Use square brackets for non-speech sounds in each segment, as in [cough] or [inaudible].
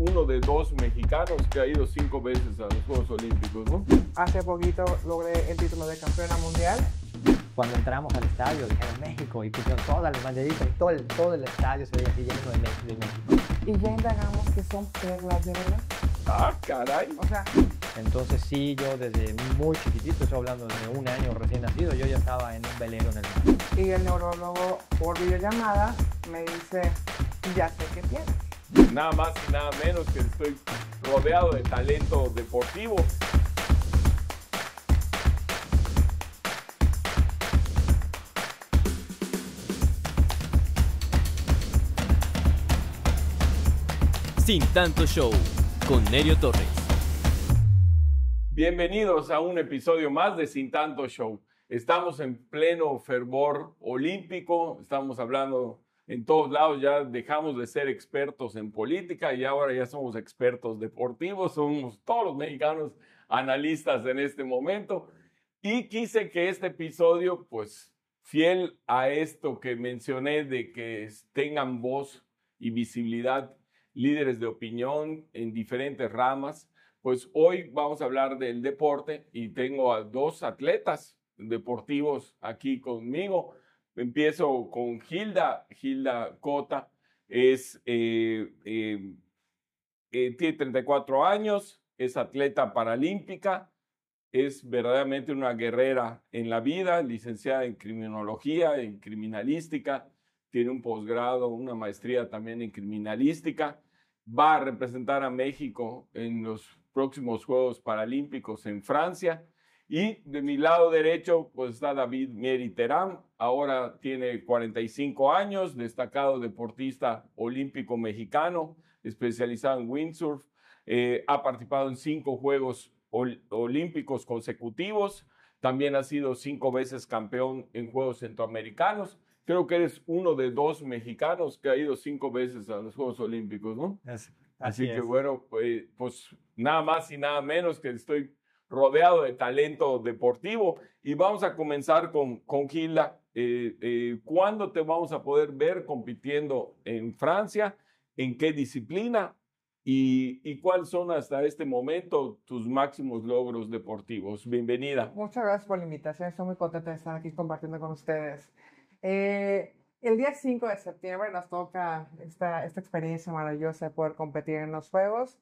uno de dos mexicanos que ha ido cinco veces a los Juegos Olímpicos, ¿no? Hace poquito logré el título de campeona mundial. Cuando entramos al estadio, dijeron México, y pusieron todas las banderitas, y todo, el estadio se veía así lleno de México, Y ya indagamos que son perlas de verdad. ¡Ah, caray! O sea... Entonces sí, yo desde muy chiquitito, estoy hablando de un año recién nacido, yo ya estaba en un velero en el mar. Y el neurólogo, por videollamada, me dice, ya sé qué tienes Nada más y nada menos que estoy rodeado de talento deportivo. Sin tanto show, con Nerio Torres. Bienvenidos a un episodio más de Sin tanto show. Estamos en pleno fervor olímpico, estamos hablando en todos lados ya dejamos de ser expertos en política y ahora ya somos expertos deportivos, somos todos los mexicanos analistas en este momento. Y quise que este episodio, pues fiel a esto que mencioné de que tengan voz y visibilidad líderes de opinión en diferentes ramas, pues hoy vamos a hablar del deporte y tengo a dos atletas deportivos aquí conmigo. Empiezo con Gilda, Gilda Cota, es, eh, eh, eh tiene 34 años, es atleta paralímpica, es verdaderamente una guerrera en la vida, licenciada en criminología, en criminalística, tiene un posgrado, una maestría también en criminalística, va a representar a México en los próximos Juegos Paralímpicos en Francia y de mi lado derecho pues, está David terán ahora tiene 45 años, destacado deportista olímpico mexicano, especializado en windsurf, eh, ha participado en cinco Juegos Olímpicos consecutivos, también ha sido cinco veces campeón en Juegos Centroamericanos. Creo que eres uno de dos mexicanos que ha ido cinco veces a los Juegos Olímpicos, ¿no? Así, así, que bueno, pues, pues nada más y nada menos que estoy rodeado de talento deportivo. Y vamos a comenzar con, con eh, eh, ¿Cuándo te vamos a poder ver compitiendo en Francia? ¿En qué disciplina? ¿Y, cuáles son hasta este momento tus máximos logros deportivos? Bienvenida. Muchas gracias por la invitación. Estoy muy contenta de estar aquí compartiendo con ustedes. Eh, el día 5 de septiembre nos toca esta, esta experiencia maravillosa de poder competir en los Juegos.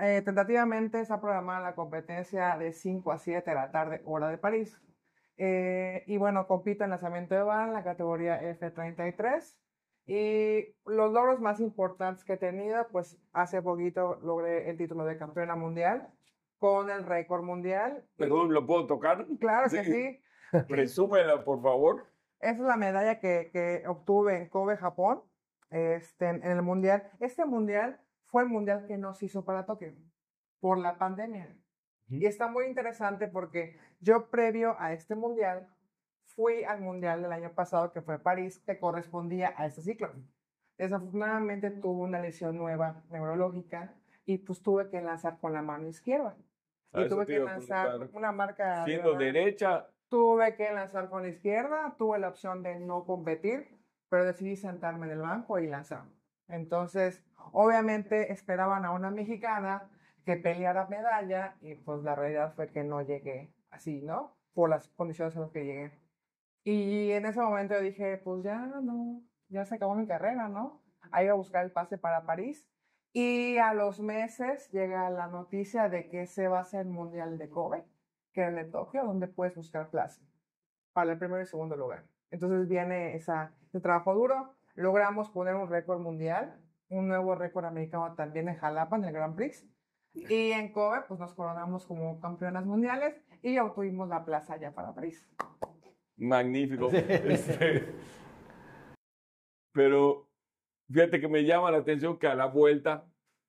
Eh, tentativamente está programada la competencia de 5 a 7 de la tarde, hora de París. Eh, y bueno, compito en lanzamiento de van, la categoría F33. Y los logros más importantes que he tenido, pues hace poquito logré el título de campeona mundial con el récord mundial. Perdón, ¿lo puedo tocar? Claro sí. que sí. [laughs] Presúmela, por favor. Esa es la medalla que, que obtuve en Kobe, Japón, este, en el mundial. Este mundial el mundial que nos hizo para Tokio por la pandemia. Y está muy interesante porque yo previo a este mundial fui al mundial del año pasado que fue París, que correspondía a este ciclo. Desafortunadamente tuve una lesión nueva neurológica y pues tuve que lanzar con la mano izquierda. y tuve que lanzar una marca... Siendo derecha. Tuve que lanzar con la izquierda, tuve la opción de no competir, pero decidí sentarme en el banco y lanzar. Entonces, obviamente esperaban a una mexicana que peleara medalla y pues la realidad fue que no llegué así, ¿no? Por las condiciones en las que llegué. Y en ese momento yo dije, pues ya no, ya se acabó mi carrera, ¿no? Ahí iba a buscar el pase para París. Y a los meses llega la noticia de que se va a hacer el Mundial de Kobe, que es en el Tokio, donde puedes buscar clase para el primer y segundo lugar. Entonces viene esa, ese trabajo duro, logramos poner un récord mundial, un nuevo récord americano también en Jalapa, en el Grand Prix. Y en Kobe, pues nos coronamos como campeonas mundiales y obtuvimos la plaza ya para París. Magnífico. Este, pero fíjate que me llama la atención que a la vuelta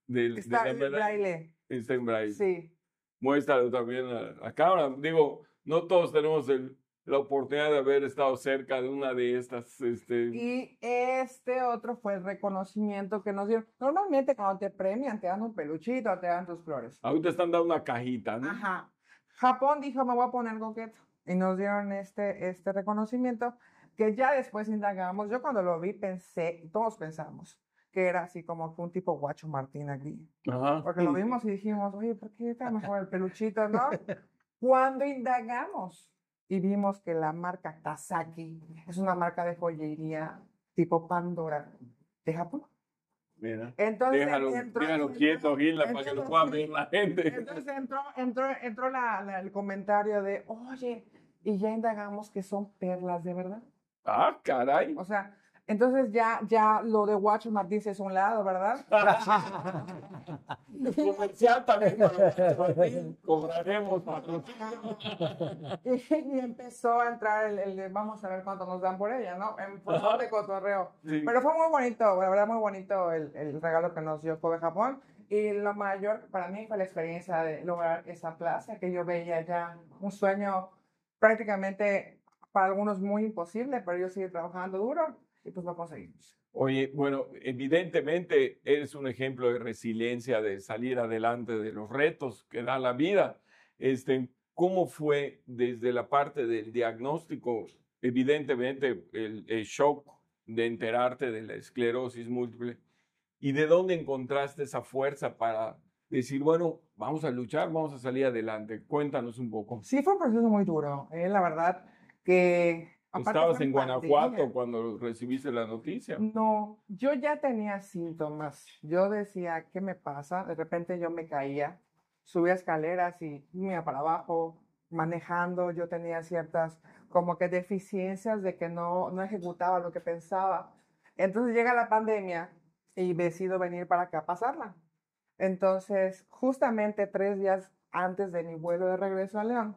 del. Está de en braille. Está braille. Sí. Muéstralo también a la cámara. Digo, no todos tenemos el la oportunidad de haber estado cerca de una de estas. Este... Y este otro fue el reconocimiento que nos dieron. Normalmente cuando te premian te dan un peluchito, te dan tus flores. Ahorita están dando una cajita, ¿no? Ajá. Japón dijo, me voy a poner coqueto. Y nos dieron este, este reconocimiento que ya después indagamos. Yo cuando lo vi pensé, todos pensamos que era así como un tipo guacho Martín aquí. Ajá. Porque lo vimos y dijimos, oye, ¿por qué está mejor el peluchito, no? [laughs] cuando indagamos y vimos que la marca Kazaki es una marca de joyería tipo Pandora de Japón. Mira, entonces, déjalo, entró, quieto, Gilda, para que lo pueda ver la gente. Entonces entró, entró, entró la, el comentario de, oye, y ya indagamos que son perlas de verdad. Ah, caray. O sea, entonces ya, ya lo de Watch Martínez es un lado, ¿verdad? comercial también cobraremos patrocinio. [laughs] Y, empezó a entrar el, de vamos a ver cuánto nos dan por ella, ¿no? En de cotorreo. Pero fue muy bonito, la verdad muy bonito el, el regalo que nos dio Kobe Japón. Y lo mayor para mí fue la experiencia de lograr esa plaza que yo veía ya un sueño prácticamente para algunos muy imposible, pero yo sigue trabajando duro y pues vamos a Oye, bueno, evidentemente eres un ejemplo de resiliencia, de salir adelante de los retos que da la vida. Este, ¿Cómo fue desde la parte del diagnóstico? Evidentemente el, shock de enterarte de la esclerosis múltiple y de dónde encontraste esa fuerza para decir, bueno, vamos a luchar, vamos a salir adelante. Cuéntanos un poco. Sí, fue un proceso muy duro. Eh, la verdad que estabas en Guanajuato cuando recibiste la noticia? No, yo ya tenía síntomas. Yo decía, ¿qué me pasa? De repente yo me caía, subía escaleras y iba para abajo, manejando. Yo tenía ciertas como que deficiencias de que no, no ejecutaba lo que pensaba. Entonces llega la pandemia y decido venir para acá a pasarla. Entonces, justamente tres días antes de mi vuelo de regreso a León,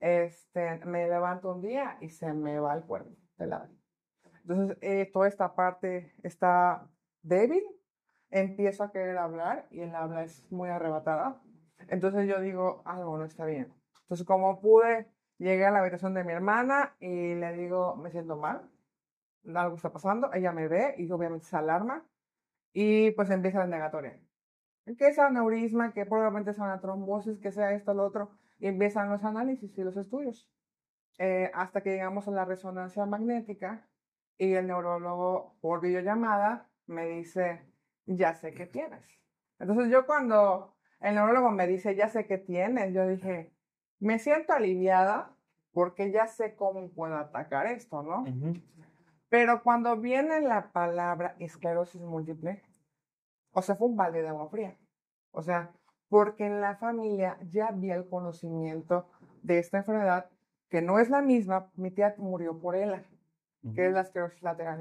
este, me levanto un día y se me va el cuerpo. de Entonces, eh, toda esta parte está débil, empiezo a querer hablar y el habla es muy arrebatada. Entonces yo digo, algo no está bien. Entonces, como pude, llegué a la habitación de mi hermana y le digo, me siento mal, algo está pasando, ella me ve y obviamente se alarma y pues empieza la negatoria. Que un aneurisma, que probablemente sea una trombosis, que sea esto, o lo otro y empiezan los análisis y los estudios. Eh, hasta que llegamos a la resonancia magnética y el neurólogo por videollamada me dice, ya sé que tienes. Entonces yo cuando el neurólogo me dice, ya sé que tienes, yo dije, me siento aliviada porque ya sé cómo puedo atacar esto, ¿no? Pero cuando viene la palabra esclerosis múltiple, o sea, fue un balde de agua fría. O sea, porque en la familia ya había el conocimiento de esta enfermedad, que no es la misma, mi tía murió por ELA, que es la esclerosis lateral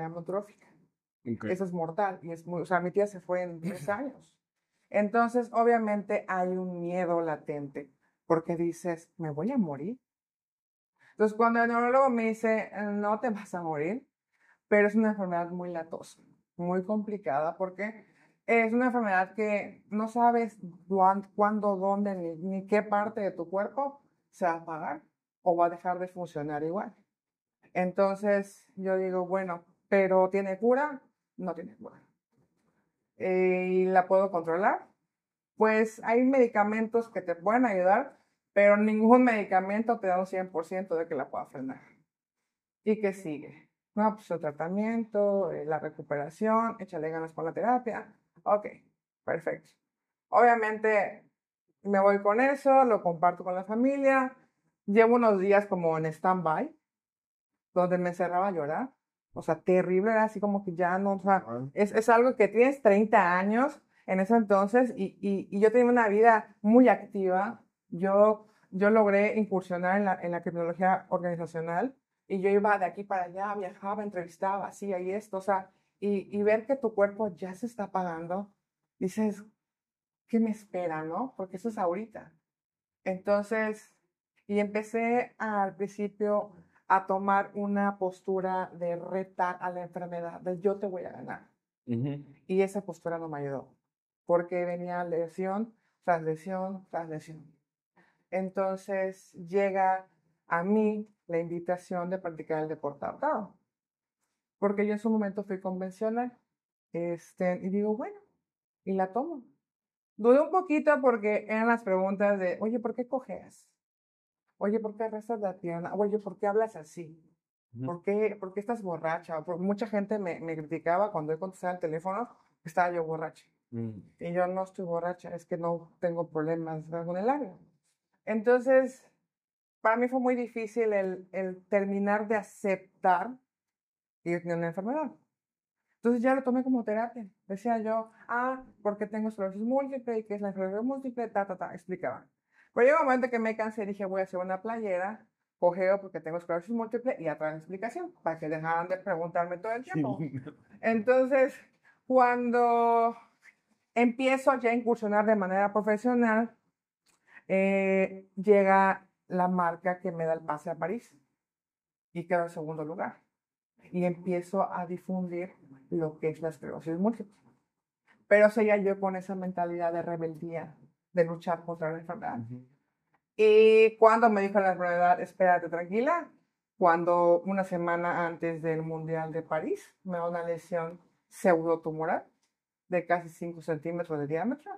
Eso es mortal, y es o sea, mi tía se fue en [laughs] tres años. Entonces, obviamente hay un miedo latente, porque dices, me voy a morir. Entonces, cuando el neurólogo me dice, no te vas a morir, pero es una enfermedad muy latosa, muy complicada, porque es una enfermedad que no sabes cuándo, dónde, ni, qué parte de tu cuerpo se va a apagar o va a dejar de funcionar igual. Entonces yo digo, bueno, pero ¿tiene cura? No tiene cura. Eh, ¿Y la puedo controlar? Pues hay medicamentos que te pueden ayudar, pero ningún medicamento te da un 100% de que la pueda frenar. ¿Y qué sigue? No, pues el tratamiento, eh, la recuperación, échale ganas con la terapia, Ok, perfecto. Obviamente me voy con eso, lo comparto con la familia. Llevo unos días como en stand-by, donde me encerraba a llorar. O sea, terrible, era así como que ya no, o sea, es, algo que tienes 30 años en ese entonces y, yo tenía una vida muy activa. Yo, yo logré incursionar en la, en criminología organizacional y yo iba de aquí para allá, viajaba, entrevistaba, así, ahí esto, o sea, y, ver que tu cuerpo ya se está apagando, dices, ¿qué me espera, no? Porque eso es ahorita. Entonces, y empecé al principio a tomar una postura de retar a la enfermedad, de yo te voy a ganar. Y esa postura no me ayudó, porque venía lesión tras lesión tras lesión. Entonces llega a mí la invitación de practicar el deporte adaptado porque yo en su momento fui convencional. Este, y digo, bueno, y la tomo. Dudé un poquito porque eran las preguntas de, oye, ¿por qué cojeas? Oye, ¿por qué arrastras la pierna? Oye, ¿por qué hablas así? ¿Por qué, ¿Por qué estás borracha? mucha gente me, criticaba cuando yo contestaba el teléfono, estaba yo borracha. Mm. Y yo no estoy borracha, es que no tengo problemas con el área, Entonces, para mí fue muy difícil el terminar de aceptar y yo tenía una enfermedad. Entonces ya lo tomé como terapia. Decía yo, ah, porque tengo esclerosis múltiple y qué es la enfermedad múltiple, ta, ta, ta, explicaba. Pero llegó un momento que me cansé y dije, voy a hacer una playera, cogeo porque tengo esclerosis múltiple y atrás la explicación, para que dejaran de preguntarme todo el tiempo. [laughs] Entonces, cuando empiezo ya a incursionar de manera profesional, eh, llega la marca que me da el pase a París y quedo en segundo lugar y empiezo a difundir lo que es la esclerosis múltiple. Pero seguía yo con esa mentalidad de rebeldía, de luchar contra la enfermedad. Y cuando me dijo la enfermedad, espérate tranquila, cuando una semana antes del Mundial de París me da una lesión pseudotumoral de casi 5 centímetros de diámetro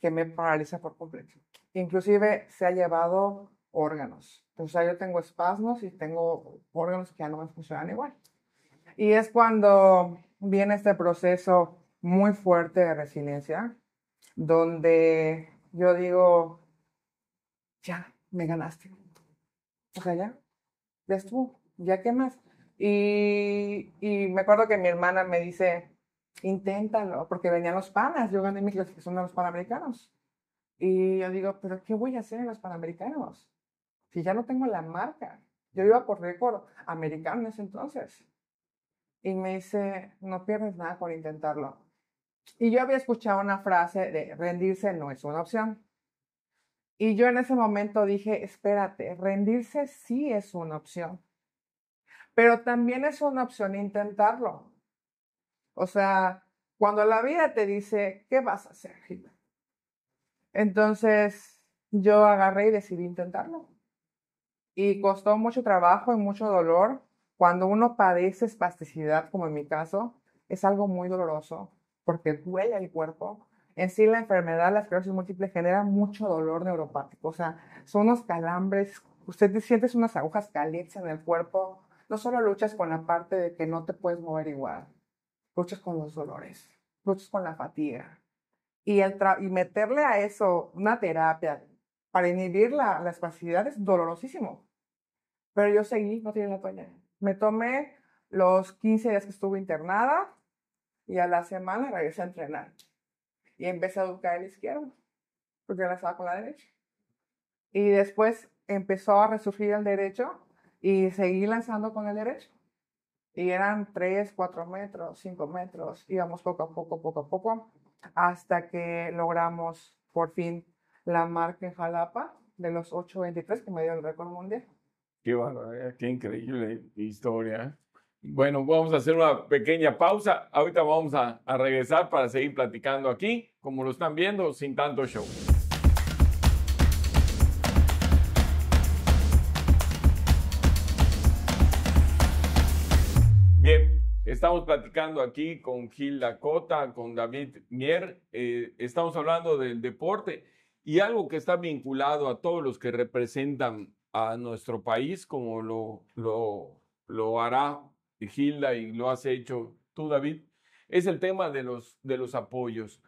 que me paraliza por completo. Inclusive se ha llevado órganos. O sea, yo tengo espasmos y tengo órganos que ya no me funcionan igual. Y es cuando viene este proceso muy fuerte de resiliencia, donde yo digo, ya, me ganaste. O sea, ya, ya estuvo, ya qué más. Y, me acuerdo que mi hermana me dice, inténtalo, porque venían los panas, yo gané mi clasificación de los panamericanos. Y yo digo, pero ¿qué voy a hacer en los panamericanos? Si ya no tengo la marca. Yo iba por récord americano en ese entonces y me dice, no pierdes nada por intentarlo. Y yo había escuchado una frase de rendirse no es una opción. Y yo en ese momento dije, espérate, rendirse sí es una opción, pero también es una opción intentarlo. O sea, cuando la vida te dice, ¿qué vas a hacer, Entonces yo agarré y decidí intentarlo. Y costó mucho trabajo y mucho dolor, cuando uno padece espasticidad, como en mi caso, es algo muy doloroso porque duele el cuerpo. En sí, la enfermedad, la esclerosis múltiple, genera mucho dolor neuropático. O sea, son unos calambres. Usted siente unas agujas calientes en el cuerpo. No solo luchas con la parte de que no te puedes mover igual, luchas con los dolores, luchas con la fatiga. Y, meterle a eso una terapia para inhibir la, espasticidad es dolorosísimo. Pero yo seguí, no tiene la toalla. Me tomé los 15 días que estuve internada y a la semana regresé a entrenar. Y empecé a educar el izquierdo, porque la estaba con la derecha. Y después empezó a resurgir el derecho y seguí lanzando con el derecho. Y eran 3, 4 metros, 5 metros, íbamos poco a poco, poco a poco, hasta que logramos por fin la marca en Jalapa de los 8.23 que me dio el récord mundial. Qué increíble historia. ¿eh? Bueno, vamos a hacer una pequeña pausa. Ahorita vamos a, regresar para seguir platicando aquí, como lo están viendo, sin tanto show. Bien, Estamos platicando aquí con Gil Dakota, con David Mier. Eh, estamos hablando del deporte y algo que está vinculado a todos los que representan a nuestro país como lo, lo, lo hará Gilda y lo has hecho tú, David, es el tema de los, de los apoyos.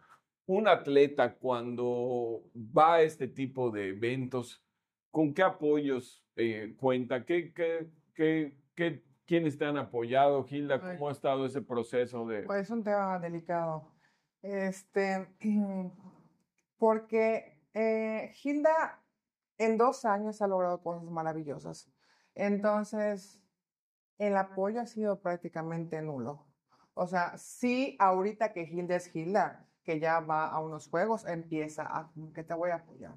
Un atleta cuando va a este tipo de eventos, ¿con qué apoyos eh, cuenta? ¿Qué, qué, qué, qué, quiénes te han apoyado, Gilda? Pues ¿Cómo ha estado ese proceso de...? Pues es un tema delicado. Este, [clears throat] porque eh, Gilda en dos años ha logrado cosas maravillosas. Entonces, el apoyo ha sido prácticamente nulo. O sea, sí, ahorita que Hilda es Hilda, que ya va a unos juegos, empieza a que te voy a apoyar,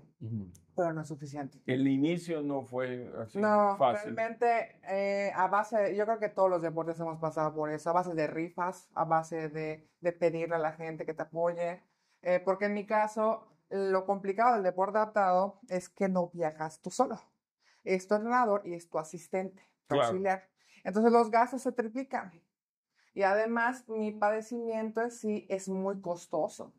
pero no es suficiente. El inicio no fue así no, fácil. realmente eh, a base, yo creo que todos los deportes hemos pasado por eso, a base de rifas, a base de, pedirle a la gente que te apoye, eh, porque en mi caso lo complicado del deporte adaptado es que no viajas tú solo. Es tu entrenador y es tu asistente, auxiliar. Entonces los gastos se triplican. Y además mi padecimiento sí es muy costoso.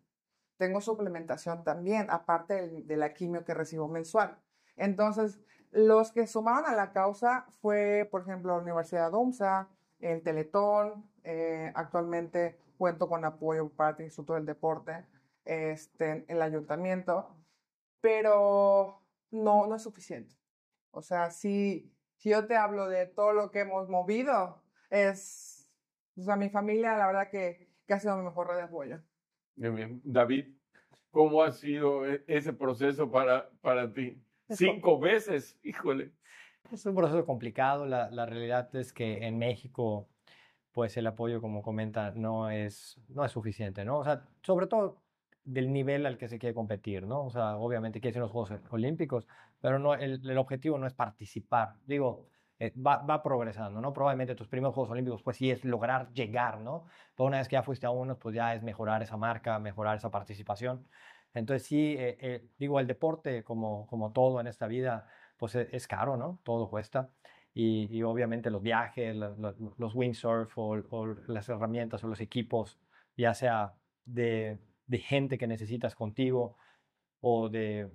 Tengo suplementación también, aparte de, la quimio que recibo mensual. Entonces, los que sumaron a la causa fue, por ejemplo, la Universidad de UMSA, el Teletón, eh, actualmente cuento con apoyo parte el Instituto del Deporte, este, el ayuntamiento, pero no, no es suficiente. O sea, si, yo te hablo de todo lo que hemos movido, es, o sea, mi familia, la verdad que, que ha sido mi mejor red de apoyo. David, ¿cómo ha sido e, ese proceso para, para ti? Cinco veces, híjole. Es un proceso complicado. La, realidad es que en México, pues el apoyo, como comenta, no es, no es suficiente, ¿no? O sea, sobre todo del nivel al que se quiere competir, ¿no? O sea, obviamente quiere ser los Juegos Olímpicos, pero no, el, objetivo no es participar. Digo, eh, va, va, progresando, ¿no? Probablemente tus primeros Juegos Olímpicos, pues sí es lograr llegar, ¿no? Pero una vez que ya fuiste a unos, pues ya es mejorar esa marca, mejorar esa participación. Entonces sí, eh, eh, digo, el deporte, como, todo en esta vida, pues e, es, caro, ¿no? Todo cuesta. Y, obviamente los viajes, los windsurf o las herramientas o los equipos, ya sea de de gente que necesitas contigo o de,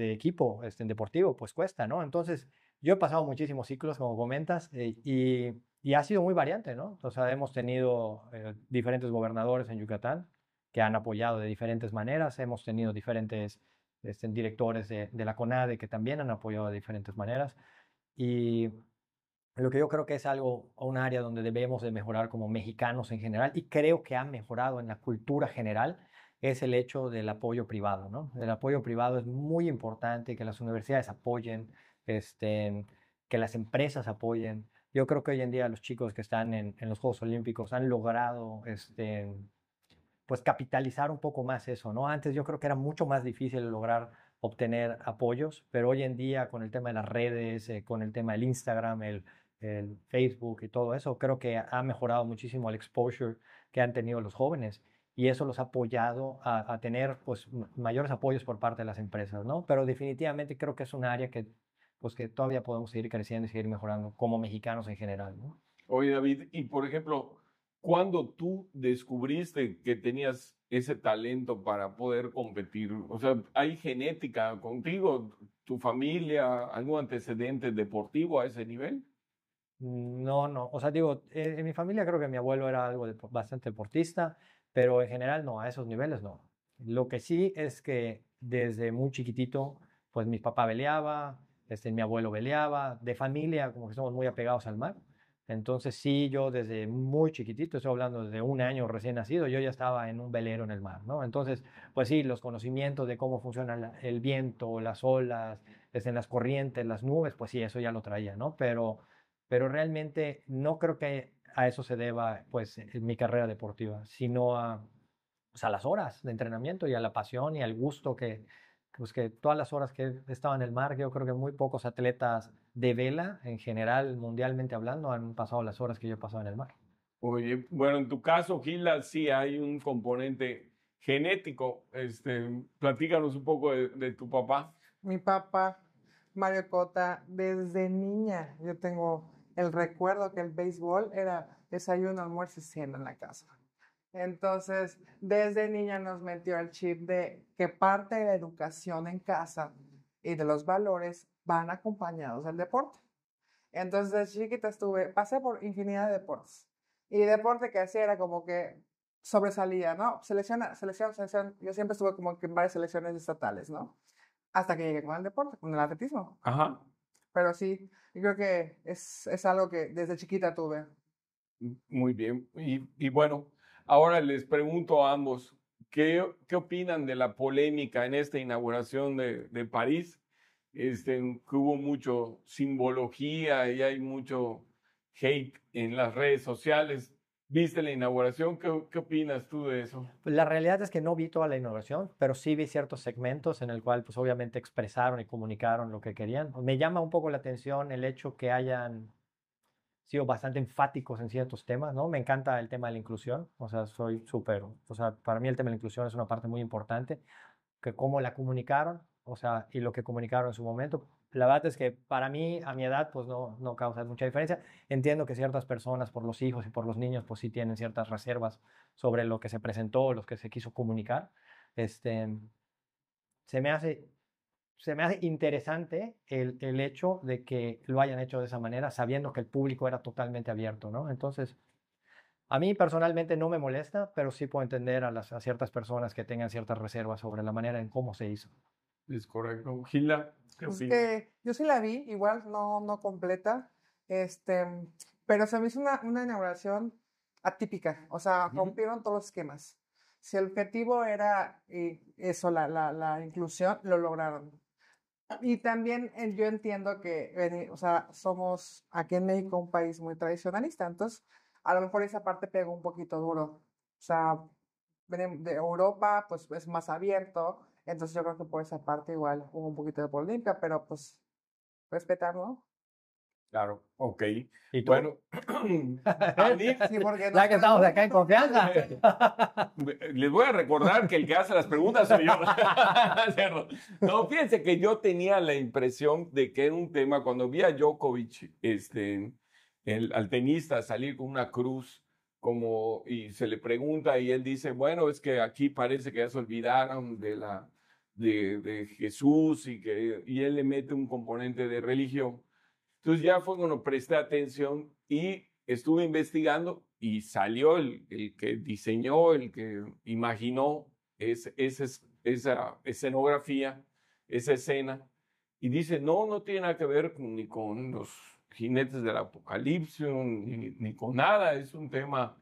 equipo este, deportivo, pues cuesta, ¿no? Entonces, yo he pasado muchísimos ciclos, como comentas, eh, y, ha sido muy variante, ¿no? O sea, hemos tenido eh, diferentes gobernadores en Yucatán que han apoyado de diferentes maneras, hemos tenido diferentes este, directores de, de la CONADE que también han apoyado de diferentes maneras, y lo que yo creo que es algo, un área donde debemos de mejorar como mexicanos en general, y creo que ha mejorado en la cultura general, es el hecho del apoyo privado, ¿no? El apoyo privado es muy importante, que las universidades apoyen, este, que las empresas apoyen. Yo creo que hoy en día los chicos que están en, los Juegos Olímpicos han logrado, este, pues, capitalizar un poco más eso, ¿no? Antes yo creo que era mucho más difícil lograr obtener apoyos, pero hoy en día con el tema de las redes, eh, con el tema del Instagram, el, el Facebook y todo eso, creo que ha mejorado muchísimo el exposure que han tenido los jóvenes y eso los ha apoyado a, tener pues, mayores apoyos por parte de las empresas, ¿no? Pero definitivamente creo que es un área que, pues, que todavía podemos seguir creciendo y seguir mejorando como mexicanos en general, ¿no? Oye, David, y por ejemplo, ¿cuándo tú descubriste que tenías ese talento para poder competir? O sea, ¿hay genética contigo, tu familia, algún antecedente deportivo a ese nivel? Mm, no, no. O sea, digo, eh, en, mi familia creo que mi abuelo era algo bastante deportista pero en general no, a esos niveles no. Lo que sí es que desde muy chiquitito, pues mi papá veleaba, este, mi abuelo veleaba, de familia, como que somos muy apegados al mar. Entonces sí, yo desde muy chiquitito, estoy hablando de un año recién nacido, yo ya estaba en un velero en el mar, ¿no? Entonces, pues sí, los conocimientos de cómo funciona el viento, las olas, en este, las corrientes, las nubes, pues sí, eso ya lo traía, ¿no? Pero, pero realmente no creo que a eso se deba pues e, en mi carrera deportiva, sino pues, a, las horas de entrenamiento y a la pasión y al gusto que, pues que todas las horas que estado en el mar, yo creo que muy pocos atletas de vela, en general, mundialmente hablando, han pasado las horas que yo he pasado en el mar. Oye, bueno, en tu caso, Gila, sí hay un componente genético. Este, platícanos un poco de tu papá. Mi papá, Mario Cota, desde niña, yo tengo el recuerdo que el béisbol era desayuno, almuerzo y cena en la casa. Entonces, desde niña nos metió el chip de que parte de la educación en casa y de los valores van acompañados del deporte. Entonces, chiquita estuve, pasé por infinidad de deportes. Y deporte que hacía era como que sobresalía, ¿no? Selección, selección, selección. Yo siempre estuve como que en varias selecciones estatales, ¿no? Hasta que llegué con el deporte, con el atletismo. Ajá. Pero sí, yo creo que es, es algo que desde chiquita tuve. Muy bien. Y, y, bueno, ahora les pregunto a ambos, ¿qué, ¿qué opinan de la polémica en esta inauguración de, de París? Este, hubo mucho simbología y hay mucho hate en las redes sociales. ¿Viste la inauguración? ¿Qué, opinas tú de eso? Pues la realidad es que no vi toda la inauguración, pero sí vi ciertos segmentos en el cual, pues obviamente, expresaron y comunicaron lo que querían. Me llama un poco la atención el hecho que hayan sido bastante enfáticos en ciertos temas, ¿no? Me encanta el tema de la inclusión, o sea, soy súper, o sea, para mí el tema de la inclusión es una parte muy importante, que cómo la comunicaron, o sea, y lo que comunicaron en su momento, la verdad es que para mí, a mi edad, pues no, no causa mucha diferencia. Entiendo que ciertas personas, por los hijos y por los niños, pues sí tienen ciertas reservas sobre lo que se presentó, lo que se quiso comunicar. Este, se me hace se me hace interesante el, el, hecho de que lo hayan hecho de esa manera, sabiendo que el público era totalmente abierto, ¿no? Entonces, a mí personalmente no me molesta, pero sí puedo entender a, las, a ciertas personas que tengan ciertas reservas sobre la manera en cómo se hizo. Es correcto. Gila, pues yo sí la vi, igual no, no completa, este, pero se me hizo una, una inauguración atípica, o sea, rompieron todos los esquemas. Si el objetivo era eh, eso, la, la, la inclusión, lo lograron. Y también eh, yo entiendo que, eh, o sea, somos aquí en México un país muy tradicionalista, entonces a lo mejor esa parte pegó un poquito duro. O sea, de Europa, pues es más abierto, entonces yo creo que por esa parte igual hubo un poquito de limpia, pero pues respetarlo. Claro, ok. ¿Y Bueno, [laughs] ya que estamos acá en confianza. [laughs] Les voy a recordar que el que hace las preguntas soy yo. [laughs] no, fíjense que yo tenía la impresión de que era un tema, cuando vi a Djokovic, este, el, al tenista salir con una cruz, como, y se le pregunta y él dice, bueno, es que aquí parece que ya se olvidaron de la de, Jesús y, que, y él le mete un componente de religión. Entonces ya fue cuando presté atención y estuve investigando y salió el, que diseñó, el que imaginó ese, esa escenografía, esa escena. Y dice, no, no tiene nada que ver ni con los jinetes del apocalipsis, ni, con nada, es un tema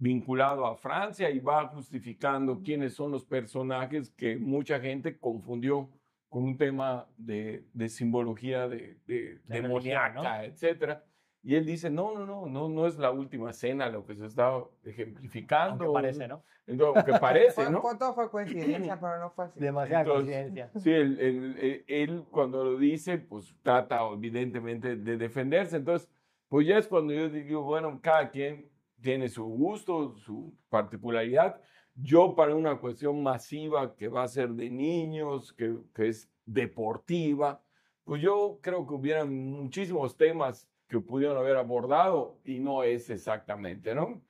vinculado a Francia y va justificando quiénes son los personajes que mucha gente confundió con un tema de, de simbología de, de, demoníaca, etcétera. Y él dice, no, no, no, no, no es la última cena lo que se está ejemplificando. Aunque parece, ¿no? Entonces, que parece, ¿no? [laughs] fue coincidencia, pero no fue así. Demasiada coincidencia. Sí, él, él, él, cuando lo dice, pues trata evidentemente de defenderse. Entonces, pues ya es cuando yo digo, bueno, cada quien tiene su gusto, su particularidad. Yo para una cuestión masiva que va a ser de niños, que, que es deportiva, pues yo creo que hubieran muchísimos temas que pudieron haber abordado y no es exactamente, ¿no?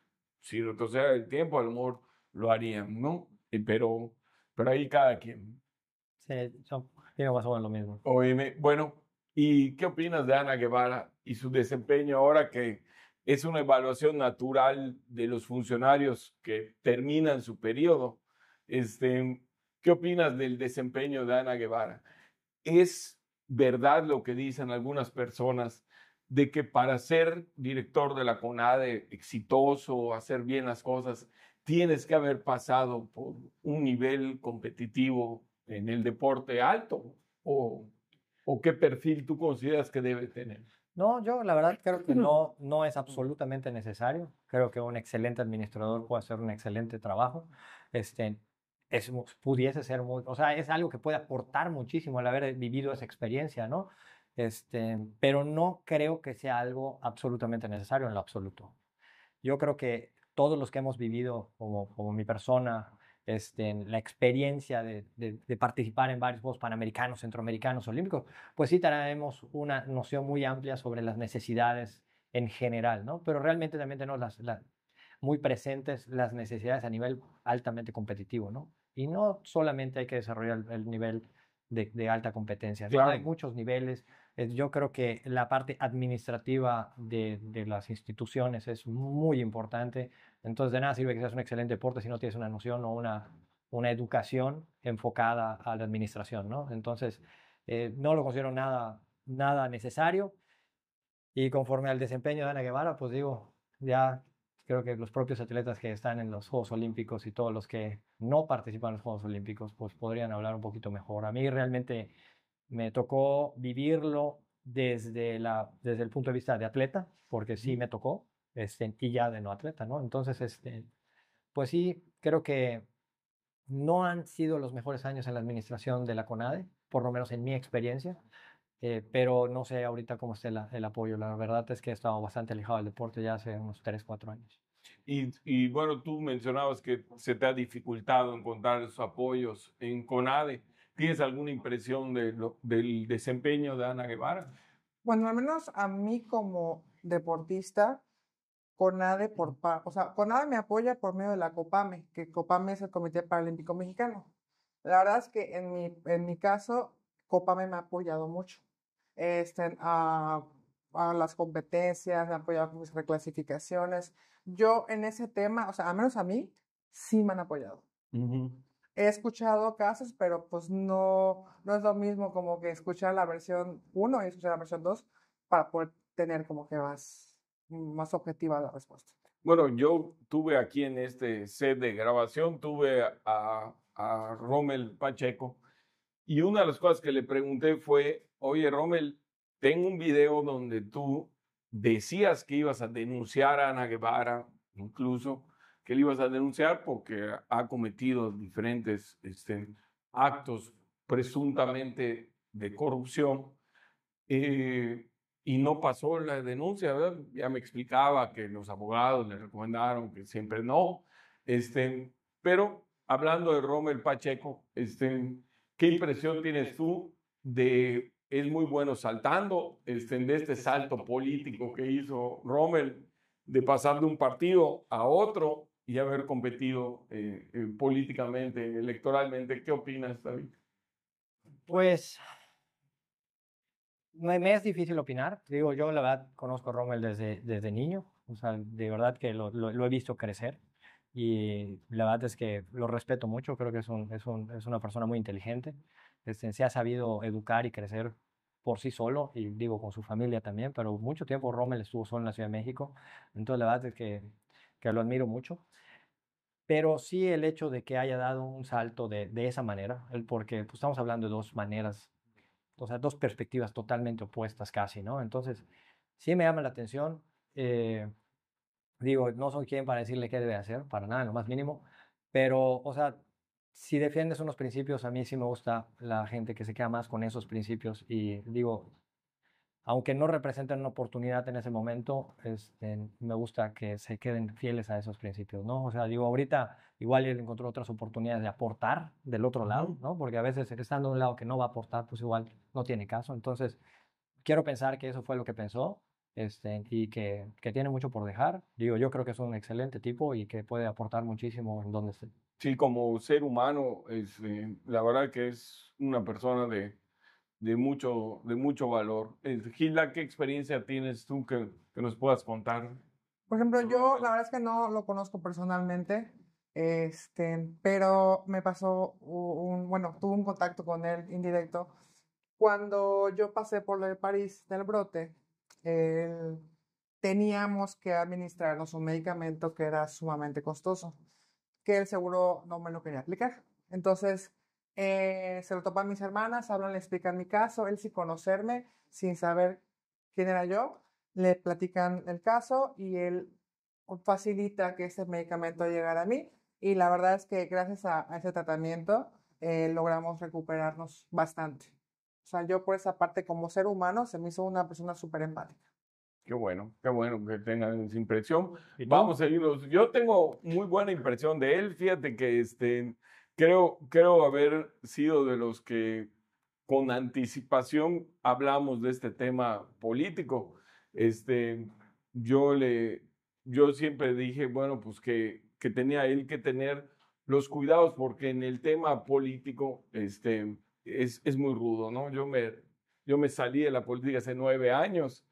Si sea el tiempo, a lo lo harían, ¿no? Pero, pero ahí cada quien. Sí, yo tiene más lo mismo. bueno, ¿y qué opinas de Ana Guevara y su desempeño ahora que es una evaluación natural de los funcionarios que terminan su periodo. Este, ¿Qué opinas del desempeño de Ana Guevara? ¿Es verdad lo que dicen algunas personas de que para ser director de la CONADE exitoso, hacer bien las cosas, tienes que haber pasado por un nivel competitivo en el deporte alto? o qué perfil tú consideras que debe tener? No, yo la verdad creo que [laughs] no, no es mm. absolutamente necesario. Creo que un excelente administrador puede hacer un excelente trabajo. Este, es, pudiese ser o sea, es algo que puede aportar muchísimo al haber vivido esa experiencia, ¿no? Este, pero no creo que sea algo absolutamente necesario en lo absoluto. Yo creo que todos los que hemos vivido como, como mi persona, este, la experiencia de, participar en varios Juegos Panamericanos, Centroamericanos, Olímpicos, pues sí tenemos una noción muy amplia sobre las necesidades en general, ¿no? Pero realmente también tenemos las, muy presentes las necesidades a nivel altamente competitivo, ¿no? Y no solamente hay que desarrollar el, nivel de, alta competencia, hay muchos niveles, yo creo que la parte administrativa de, las instituciones es muy importante. Entonces, de nada sirve que seas un excelente deporte si no tienes una noción o una, una educación enfocada a la administración, ¿no? Entonces, eh, no lo considero nada, nada necesario. Y conforme al desempeño de Ana Guevara, pues digo, ya creo que los propios atletas que están en los Juegos Olímpicos y todos los que no participan en los Juegos Olímpicos, pues podrían hablar un poquito mejor. A mí realmente me tocó vivirlo desde, la, desde el punto de vista de atleta, porque sí me tocó, este, y ya de no atleta, ¿no? Entonces, este, pues sí, creo que no han sido los mejores años en la administración de la CONADE, por lo menos en mi experiencia, eh, pero no sé ahorita cómo esté el apoyo. La verdad es que he estado bastante alejado del deporte ya hace unos 3, 4 años. Y, y bueno, tú mencionabas que se te ha dificultado encontrar esos apoyos en CONADE. ¿Tienes alguna impresión del desempeño de Ana Guevara? Bueno, al menos a mí como deportista, CONADE, por, o sea, CONADE me apoya por medio de la COPAME, que COPAME es el Comité Paralímpico Mexicano. La verdad es que en mi, en mi caso, COPAME me ha apoyado mucho. Este, a, las competencias, me ha apoyado con mis reclasificaciones. Yo en ese tema, o sea, al menos a mí, sí me han apoyado he escuchado casos, pero pues no, no es lo mismo como que escuchar la versión 1 y escuchar la versión 2 para poder tener como que más, más objetiva la respuesta. Bueno, yo tuve aquí en este set de grabación, tuve a, a Rommel Pacheco y una de las cosas que le pregunté fue, oye Rommel, tengo un video donde tú decías que ibas a denunciar a Ana Guevara, incluso, que le ibas a denunciar porque ha cometido diferentes este, actos presuntamente de corrupción eh, y no pasó la denuncia. Ya me explicaba que los abogados le recomendaron que siempre no. Este, pero hablando de Romel Pacheco, este, ¿qué impresión tienes tú de es muy bueno saltando, este, de este salto político que hizo Romel de pasar de un partido a otro, y haber competido eh, eh, políticamente, electoralmente. ¿Qué opinas, David? Pues me, me, es difícil opinar. Digo, yo la verdad conozco a Rommel desde, desde niño. O sea, de verdad que lo, he visto crecer y la verdad es que lo respeto mucho, creo que es, un, es, es una persona muy inteligente, este, se ha sabido educar y crecer por sí solo y digo con su familia también, pero mucho tiempo Rommel estuvo solo en la Ciudad de México, entonces la verdad es que que lo admiro mucho. Pero sí el hecho de que haya dado un salto de, de esa manera, porque pues, estamos hablando de dos maneras, o sea, dos perspectivas totalmente opuestas casi, ¿no? Entonces, sí me llama la atención. Eh, digo, no soy quien para decirle qué debe hacer, para nada, lo más mínimo. Pero, o sea, si defiendes unos principios, a mí sí me gusta la gente que se queda más con esos principios. Y digo, aunque no representen una oportunidad en ese momento, este, me gusta que se queden fieles a esos principios, ¿no? O sea, digo, ahorita igual él encontró otras oportunidades de aportar del otro lado, ¿no? Porque a veces estando en un lado que no va a aportar, pues igual no tiene caso. Entonces, quiero pensar que eso fue lo que pensó este, y que, tiene mucho por dejar. Digo, yo creo que es un excelente tipo y que puede aportar muchísimo en donde esté. Sí, como ser humano, este, la verdad que es una persona de de mucho, de mucho valor. Eh, Gilda, ¿qué experiencia tienes tú que, que nos puedas contar? Por ejemplo, yo la verdad es que no lo conozco personalmente, este, pero me pasó un, bueno, tuve un contacto con él indirecto. Cuando yo pasé por el París del brote, teníamos que administrarnos un medicamento que era sumamente costoso, que el seguro no me lo quería aplicar. Entonces, eh, se lo topan mis hermanas, hablan, le explican mi caso, él sin conocerme, sin saber quién era yo, le platican el caso y él facilita que este medicamento llegara a mí. Y la verdad es que gracias a, ese tratamiento eh, logramos recuperarnos bastante. O sea, yo por esa parte como ser humano se me hizo una persona súper empática. Qué bueno, qué bueno que tengan esa impresión. Vamos a irnos. Yo tengo muy buena impresión de él. Fíjate que este, creo, creo haber sido de los que con anticipación hablamos de este tema político. Este, yo, le, yo siempre dije, bueno, pues que, que tenía él que tener los cuidados, porque en el tema político este, es, es muy rudo, ¿no? Yo me, yo me salí de la política hace nueve años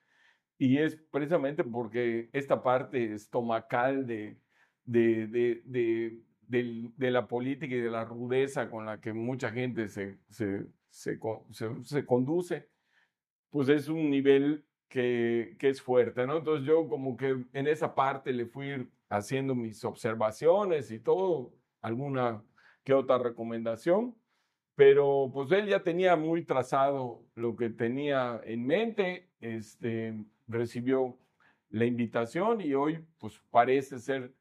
y es precisamente porque esta parte estomacal de, de, de, de de la política y de la rudeza con la que mucha gente se, se, conduce, pues es un nivel que, es fuerte, Entonces yo como que en esa parte le fui haciendo mis observaciones y todo, alguna que otra recomendación, pero pues él ya tenía muy trazado lo que tenía en mente, este, recibió la invitación y hoy pues parece ser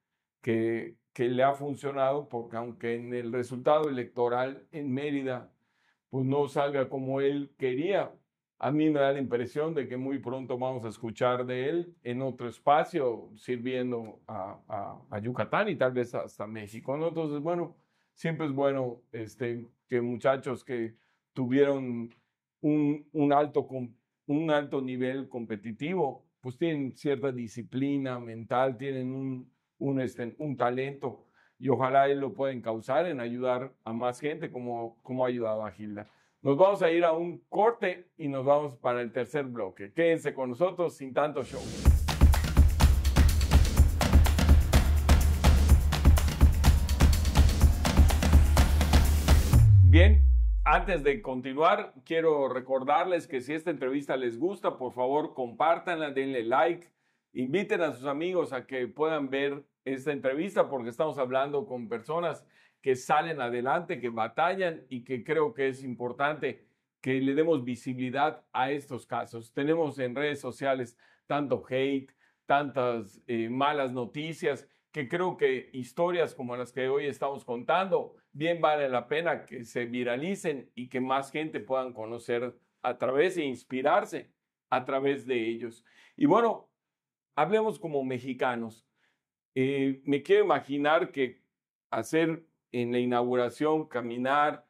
que, que le ha funcionado, porque aunque en el resultado electoral en Mérida pues no salga como él quería, a mí me da la impresión de que muy pronto vamos a escuchar de él en otro espacio sirviendo a, Yucatán y tal vez hasta México. ¿no? Entonces, bueno, siempre es bueno este, que muchachos que tuvieron un, un, alto, un alto nivel competitivo, pues tienen cierta disciplina mental, tienen un, este, un, talento y ojalá él lo pueda causar en ayudar a más gente como, como ha ayudado a Gilda. Nos vamos a ir a un corte y nos vamos para el tercer bloque. Quédense con nosotros sin tanto show. Bien, antes de continuar, quiero recordarles que si esta entrevista les gusta, por favor compártanla, denle like inviten a sus amigos a que puedan ver esta entrevista porque estamos hablando con personas que salen adelante, que batallan y que creo que es importante que le demos visibilidad a estos casos. Tenemos en redes sociales tanto hate, tantas eh, malas noticias, que creo que historias como las que hoy estamos contando, bien vale la pena que se viralicen y que más gente puedan conocer a través e inspirarse a través de ellos. Y bueno, hablemos como mexicanos. Eh, me quiero imaginar que hacer en la inauguración, caminar,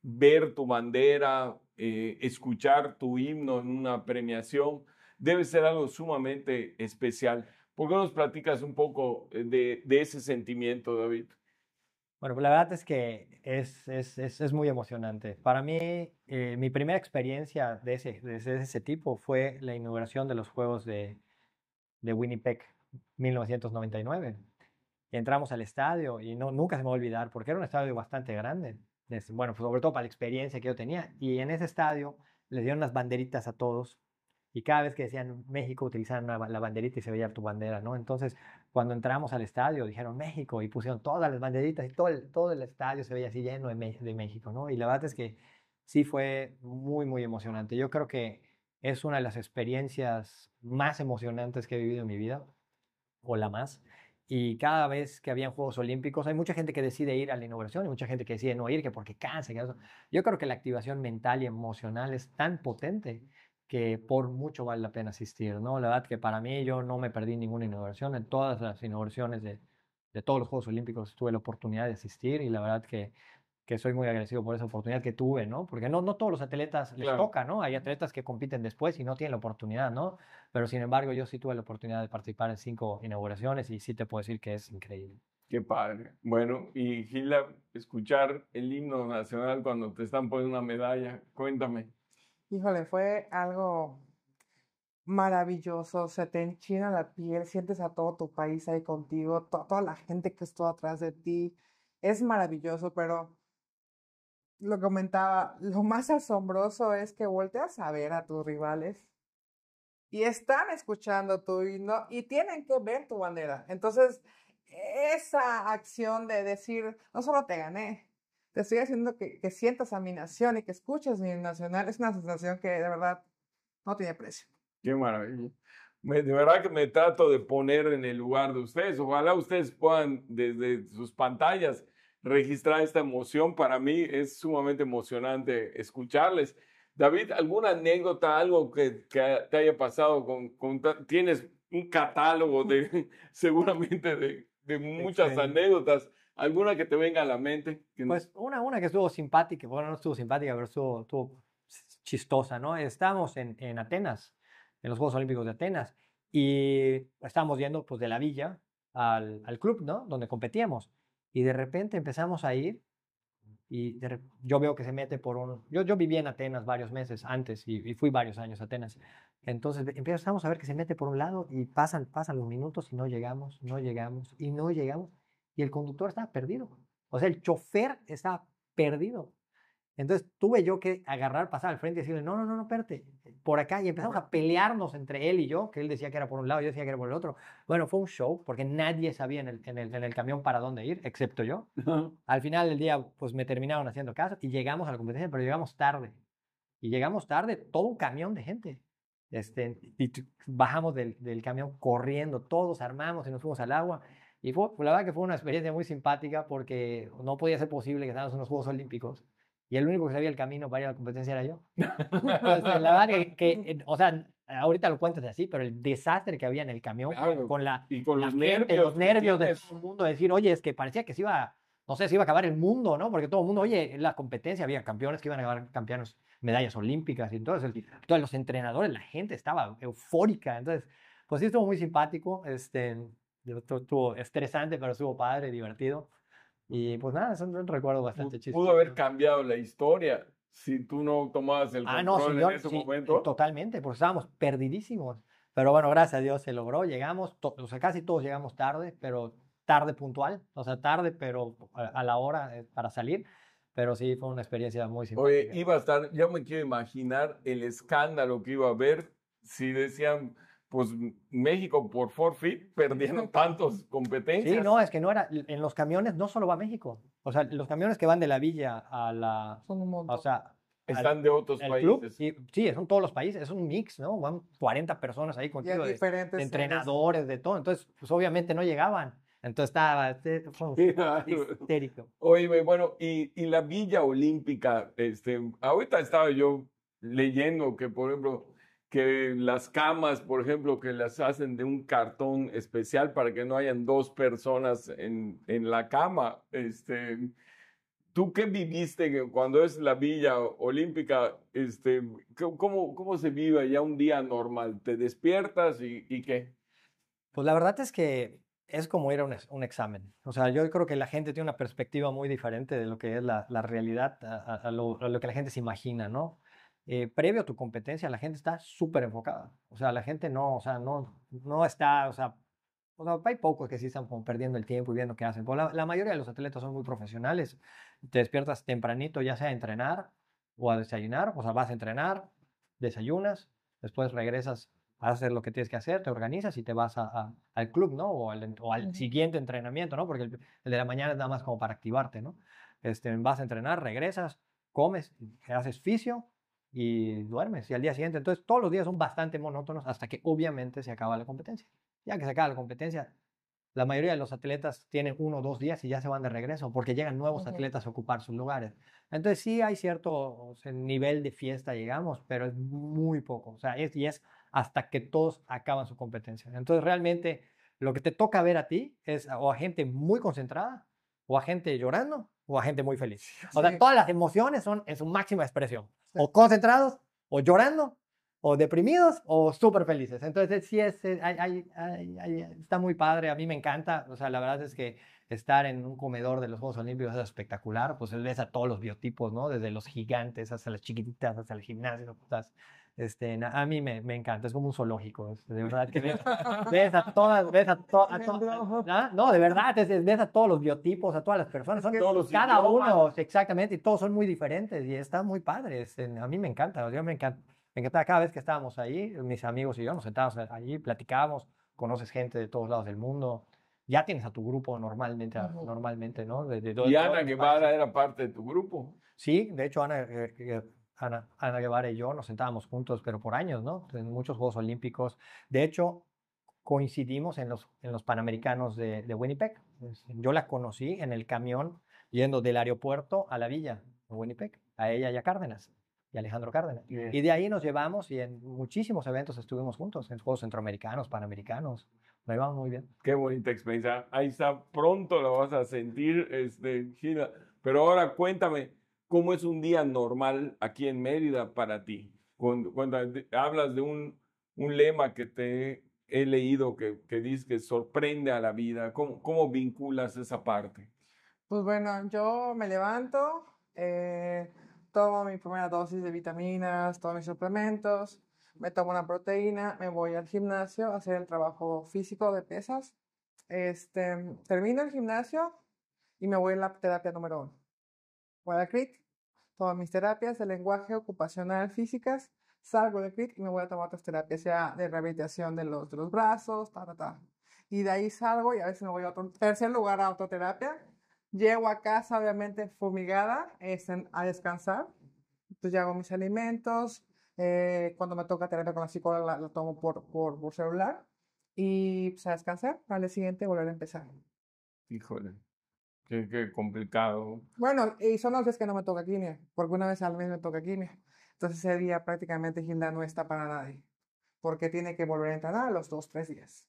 ver tu bandera, eh, escuchar tu himno en una premiación, debe ser algo sumamente especial. ¿Por qué nos platicas un poco eh, de, ese sentimiento, David? Bueno, la verdad es que es, es, muy emocionante. Para mí, mi primera experiencia de ese, ese tipo fue la inauguración de los Juegos de, de Winnipeg, 1999. Entramos al estadio y no, nunca se me va a olvidar porque era un estadio bastante grande. Bueno, pues, sobre todo para la experiencia que yo tenía. Y en ese estadio les dieron las banderitas a todos y cada vez que decían México utilizaban la banderita y se veía tu bandera, ¿no? Entonces, cuando entramos al estadio dijeron México y pusieron todas las banderitas y todo el, todo el estadio se veía así lleno de, de México, ¿no? Y la verdad es que sí fue muy, muy emocionante. Yo creo que es una de las experiencias más emocionantes que he vivido en mi vida, o la más. Y cada vez que habían Juegos Olímpicos, hay mucha gente que decide ir a la inauguración y mucha gente que decide no ir, que porque cansa. Yo creo que la activación mental y emocional es tan potente que por mucho vale la pena asistir, ¿no? La verdad que para mí yo no me perdí ninguna inauguración, en todas las inauguraciones de todos los Juegos Olímpicos tuve la oportunidad de asistir y la verdad que que soy muy agradecido por esa oportunidad que tuve, ¿no? Porque no, no todos los atletas les toca, ¿no? Hay atletas que compiten después y no tienen la oportunidad, ¿no? Pero sin embargo, yo sí tuve la oportunidad de participar en cinco inauguraciones y sí te puedo decir que es increíble. Qué padre. Bueno, y Gila, escuchar el himno nacional cuando te están poniendo una medalla, cuéntame. Híjole, fue algo maravilloso, se te enchina la piel, sientes a todo tu país ahí contigo, toda la gente que estuvo atrás de ti, es maravilloso, pero lo comentaba, lo más asombroso es que volteas a ver a tus rivales y están escuchando tu himno y tienen que ver tu bandera. Entonces, esa acción de decir, no solo te gané, te estoy haciendo que, que sientas a mi nación y que escuches mi nacional, es una sensación que de verdad no tiene precio. Qué maravilla. de verdad que me trato de poner en el lugar de ustedes. Ojalá ustedes puedan desde sus pantallas registrar esta emoción. Para mí es sumamente emocionante escucharles. David, ¿alguna anécdota, algo que, te haya pasado? Con, tienes un catálogo de [laughs] seguramente de, muchas anécdotas. ¿Alguna que te venga a la mente? Pues una, que estuvo simpática, bueno, no estuvo simpática, pero estuvo, chistosa, ¿no? Estamos en, Atenas, en los Juegos Olímpicos de Atenas, y estábamos yendo pues de la villa al, al club, ¿no? Donde competíamos. Y de repente empezamos a ir y yo veo que se mete por uno. Yo, yo vivía en Atenas varios meses antes y, fui varios años a Atenas. Entonces empezamos a ver que se mete por un lado y pasan, pasan los minutos y no llegamos, no llegamos y no llegamos. Y el conductor está perdido. O sea, el chofer está perdido. Entonces tuve yo que agarrar, pasar al frente y decirle, no, no, no, no, espérate, por acá. Y empezamos a pelearnos entre él y yo, que él decía que era por un lado, yo decía que era por el otro. Bueno, fue un show porque nadie sabía en el, en el, camión para dónde ir, excepto yo. al final del día, pues me terminaron haciendo caso y llegamos a la competencia, pero llegamos tarde. Y llegamos tarde, todo un camión de gente. Este, y bajamos del, del camión corriendo, todos armamos y nos fuimos al agua. Y fue, la verdad que fue una experiencia muy simpática porque no podía ser posible que estábamos en los Juegos Olímpicos y el único que sabía el camino para ir a la competencia era yo. [laughs] [laughs] la verdad que, o sea, ahorita lo cuentas así, pero el desastre que había en el camión con la, los, nervios, de todo el mundo, decir, oye, es que parecía que se iba, no sé, se iba a acabar el mundo, ¿no? Porque todo el mundo, oye, en la competencia había campeones que iban a ganar campeones, medallas olímpicas y entonces, todos los entrenadores, la gente estaba eufórica, entonces, pues sí estuvo muy simpático, este, estuvo estresante, pero estuvo padre, divertido. Y pues nada, es un recuerdo bastante chistoso. Pudo haber cambiado la historia si tú no tomabas el control ah, no, señor, en ese sí, momento. Totalmente, porque estábamos perdidísimos. Pero bueno, gracias a Dios se logró. Llegamos, o sea, casi todos llegamos tarde, pero tarde puntual, o sea, tarde, pero a la hora eh, para salir. Pero sí, fue una experiencia muy simpática. Oye, iba a estar, ya me quiero imaginar el escándalo que iba a haber si decían pues México por forfeit perdieron tantos competencias. Sí, no, es que no era, en los camiones no solo va México, o sea, los camiones que van de la villa a la... Son un montón. O sea, están de otros países. sí, son todos los países, es un mix, ¿no? Van 40 personas ahí contigo, de, de entrenadores, de todo. Entonces, pues obviamente no llegaban. Entonces estaba este, ah, histérico. Oye, bueno, y, la Villa Olímpica, este, ahorita estaba yo leyendo que, por ejemplo, que las camas, por ejemplo, que las hacen de un cartón especial para que no hayan dos personas en, en la cama. Este, ¿Tú qué viviste cuando es la Villa Olímpica? Este, ¿cómo, ¿Cómo se vive ya un día normal? ¿Te despiertas y, qué? Pues la verdad es que es como ir a un, examen. O sea, yo creo que la gente tiene una perspectiva muy diferente de lo que es la, la realidad a lo que la gente se imagina, ¿no? Eh, previo a tu competencia, la gente está súper enfocada. O sea, la gente no, o sea, no, no está, o sea, o sea, hay pocos que sí están perdiendo el tiempo y viendo qué hacen. la, mayoría de los atletas son muy profesionales. Te despiertas tempranito, ya sea a entrenar o a desayunar. O sea, vas a entrenar, desayunas, después regresas a hacer lo que tienes que hacer, te organizas y te vas a, al club, ¿no? O al, al, siguiente entrenamiento, ¿no? Porque el, de la mañana es nada más como para activarte, ¿no? Este, vas a entrenar, regresas, comes, haces fisio, y duermes. Y al día siguiente, entonces todos los días son bastante monótonos hasta que obviamente se acaba la competencia. Ya que se acaba la competencia, la mayoría de los atletas tienen uno o dos días y ya se van de regreso porque llegan nuevos atletas a ocupar sus lugares. Entonces sí hay cierto eh, nivel de fiesta, digamos, pero es muy poco. O sea, es, y es hasta que todos acaban su competencia. Entonces realmente lo que te toca ver a ti es o a gente muy concentrada, o a gente llorando, o a gente muy feliz. O sea, todas las emociones son en su máxima expresión o concentrados, o llorando, o deprimidos, o súper felices. Entonces, sí, es, eh, hay, está muy padre, a mí me encanta, o sea, la verdad es que estar en un comedor de los Juegos Olímpicos es espectacular, pues ves a todos los biotipos, ¿no? Desde los gigantes hasta las chiquititas, hasta el gimnasio, estás este, a mí me, me encanta, es como un zoológico, de verdad [laughs] ves, a todas, ves a, ¿ah? ¿no? de verdad, ves a todos los biotipos, a todas las personas, son, todos cada uno, exactamente, y todos son muy diferentes y están muy padres. A mí me encanta, me encanta, me encantaba cada vez que estábamos ahí, mis amigos y yo nos sentábamos allí, platicábamos, conoces gente de todos lados del mundo ya tienes a tu grupo normalmente, ah, normalmente ¿no? y Ana Guevara era parte de tu grupo. Sí, de hecho Ana eh, eh, Ana, Ana Guevara y yo nos sentábamos juntos, pero por años, ¿no? En muchos Juegos Olímpicos. De hecho, coincidimos en los, en los Panamericanos de, Winnipeg. Yo la conocí en el camión yendo del aeropuerto a la villa de Winnipeg, a ella y a Cárdenas y Alejandro Cárdenas. Y de ahí nos llevamos y en muchísimos eventos estuvimos juntos, en Juegos Centroamericanos, Panamericanos. Nos llevamos muy bien. Qué bonita experiencia. Ahí está, pronto lo vas a sentir, este, Gina. Pero ahora cuéntame, ¿Cómo es un día normal aquí en Mérida para ti? Cuando, hablas de un, lema que te he leído que, que dice que sorprende a la vida, ¿cómo, vinculas esa parte? Pues bueno, yo me levanto, eh, tomo mi primera dosis de vitaminas, tomo mis suplementos, me tomo una proteína, me voy al gimnasio a hacer el trabajo físico de pesas. Este, termino el gimnasio y me voy a la terapia número uno voy a CRIT, todas mis terapias de lenguaje ocupacional físicas, salgo de CRIT y me voy a tomar otras terapias ya de rehabilitación de los, los brazos, ta, ta, ta. Y de ahí salgo y a veces me voy a otro tercer lugar a autoterapia. Llego a casa, obviamente, fumigada, es este, a descansar. Entonces ya hago mis alimentos. Eh, cuando me toca terapia con la psicóloga, la, tomo por, por, celular. Y pues a descansar. para el siguiente volver a empezar. Híjole. Qué, complicado. Bueno, y son las veces que no me toca quimia, porque una vez al mes me toca quimia. Entonces ese día prácticamente Gilda no está para nadie, porque tiene que volver a entrenar a los dos, tres días.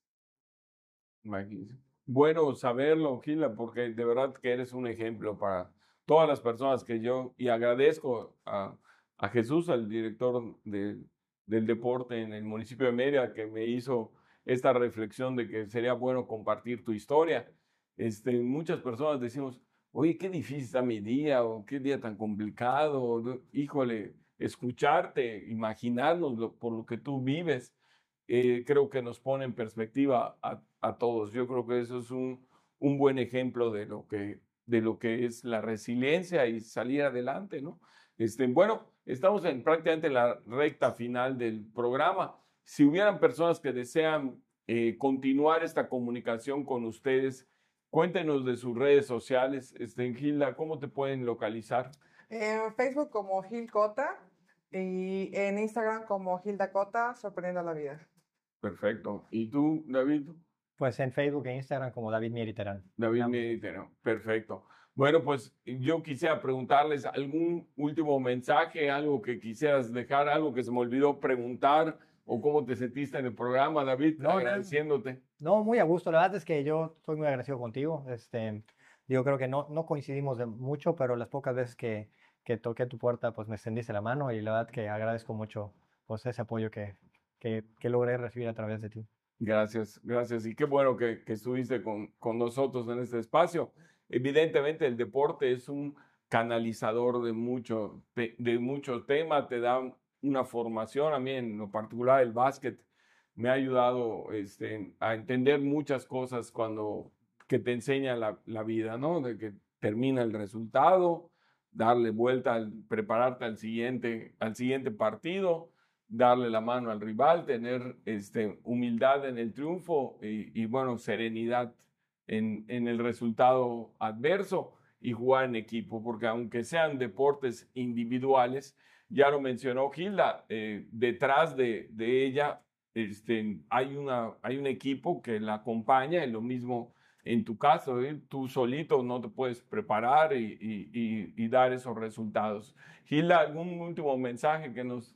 Bueno, saberlo, Gilda, porque de verdad que eres un ejemplo para todas las personas que yo, y agradezco a, a Jesús, al director de, del deporte en el municipio de Mérida, que me hizo esta reflexión de que sería bueno compartir tu historia este, muchas personas decimos, oye, qué difícil está mi día o qué día tan complicado, híjole, escucharte, imaginarnos por lo que tú vives, eh, creo que nos pone en perspectiva a, todos. Yo creo que eso es un, un buen ejemplo de lo, que, de lo que es la resiliencia y salir adelante, ¿no? Este, bueno, estamos en prácticamente la recta final del programa. Si hubieran personas que desean eh, continuar esta comunicación con ustedes, Cuéntenos de sus redes sociales. en este, Gilda, ¿cómo te pueden localizar? En Facebook como Gil Cota y en Instagram como Gilda Cota, sorprendiendo la vida. Perfecto. ¿Y tú, David? Pues en Facebook e Instagram como David Mieriterán. David Mieriterán, perfecto. Bueno, pues yo quisiera preguntarles algún último mensaje, algo que quisieras dejar, algo que se me olvidó preguntar o cómo te sentiste en el programa, David, agradeciéndote. No, muy a gusto. La verdad es que yo estoy muy agradecido contigo. Este, yo creo que no, no coincidimos de mucho, pero las pocas veces que, que toqué tu puerta, pues me extendiste la mano y la verdad que agradezco mucho pues, ese apoyo que, que, logré recibir a través de ti. Gracias, gracias. Y qué bueno que, que estuviste con, con nosotros en este espacio. Evidentemente el deporte es un canalizador de, mucho, de, muchos temas, te da una formación. A mí en lo particular el básquet me ha ayudado este, a entender muchas cosas cuando que te enseña la, vida, ¿no? De que termina el resultado, darle vuelta, al, prepararte al siguiente, al siguiente partido, darle la mano al rival, tener este, humildad en el triunfo y, bueno, serenidad en, el resultado adverso y jugar en equipo, porque aunque sean deportes individuales, ya lo mencionó Gilda, eh, detrás de, de, ella este, hay, una, hay un equipo que la acompaña, es lo mismo en tu caso, ¿eh? tú solito no te puedes preparar y, dar esos resultados. Gilda, ¿algún último mensaje que nos,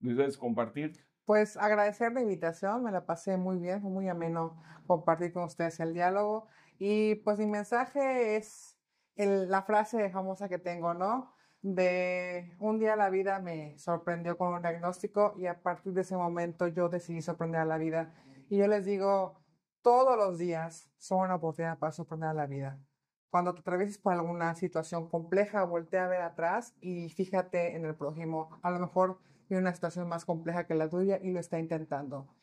nos debes compartir? Pues agradecer la invitación, me la pasé muy bien, fue muy ameno compartir con ustedes el diálogo. Y pues mi mensaje es la frase famosa que tengo, ¿no? de un día la vida me sorprendió con un diagnóstico y a partir de ese momento yo decidí sorprender a la vida. Y yo les digo, todos los días son una oportunidad para sorprender a la vida. Cuando te atravieses por alguna situación compleja, voltea a ver atrás y fíjate en el prójimo. A lo mejor tiene una situación más compleja que la tuya y lo está intentando.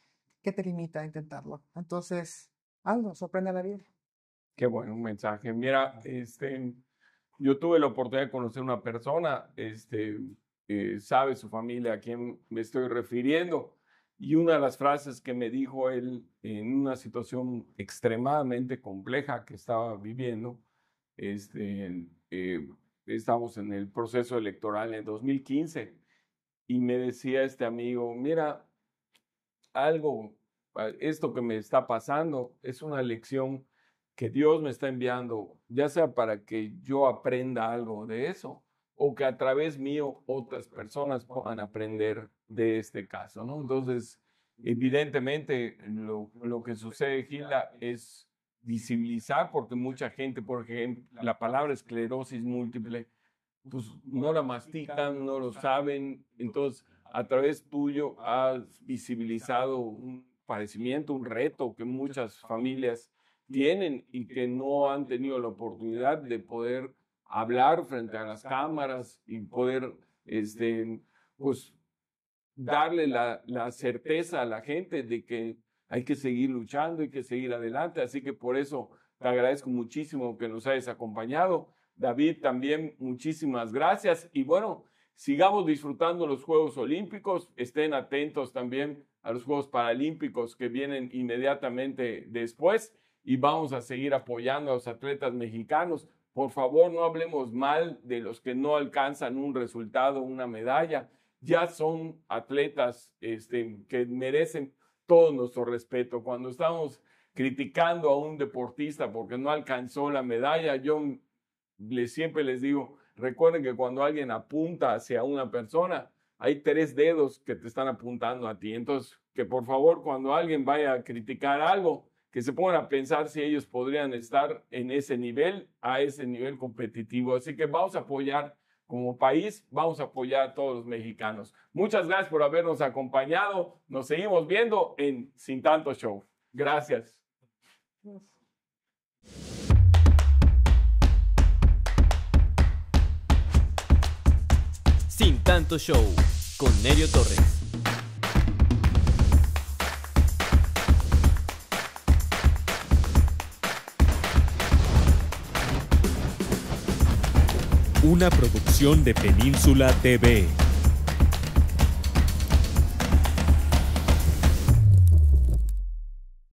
¿Qué te limita a intentarlo? Entonces, hazlo, sorprende a la vida. Qué bueno un mensaje. Mira, este, yo tuve la oportunidad de conocer una persona, este, eh, sabe su familia a quién me estoy refiriendo, y una de las frases que me dijo él en una situación extremadamente compleja que estaba viviendo, este, eh, estamos en el proceso electoral en 2015, y me decía este amigo, mira, algo, esto que me está pasando es una lección que Dios me está enviando, ya sea para que yo aprenda algo de eso o que a través mío otras personas puedan aprender de este caso, ¿no? Entonces, evidentemente lo, lo que sucede, Gilda, es visibilizar porque mucha gente, por ejemplo, la palabra esclerosis múltiple, pues no la mastican, no lo saben, entonces a través tuyo has visibilizado un padecimiento, un reto que muchas familias tienen y que no han tenido la oportunidad de poder hablar frente a las cámaras y poder, este, pues, darle la, la certeza a la gente de que hay que seguir luchando, hay que seguir adelante. Así que por eso te agradezco muchísimo que nos hayas acompañado. David, también muchísimas gracias. Y bueno, sigamos disfrutando los Juegos Olímpicos. Estén atentos también a los Juegos Paralímpicos que vienen inmediatamente después y vamos a seguir apoyando a los atletas mexicanos. Por favor, no hablemos mal de los que no alcanzan un resultado, una medalla. Ya son atletas este, que merecen todo nuestro respeto. Cuando estamos criticando a un deportista porque no alcanzó la medalla, yo siempre les digo, recuerden que cuando alguien apunta hacia una persona, hay tres dedos que te están apuntando a ti. Entonces, que por favor, cuando alguien vaya a criticar algo, que se pongan a pensar si ellos podrían estar en ese nivel, a ese nivel competitivo. Así que vamos a apoyar como país, vamos a apoyar a todos los mexicanos. Muchas gracias por habernos acompañado. Nos seguimos viendo en Sin Tanto Show. Gracias. Sin Tanto Show con Nerio Torres. una producción de Península TV.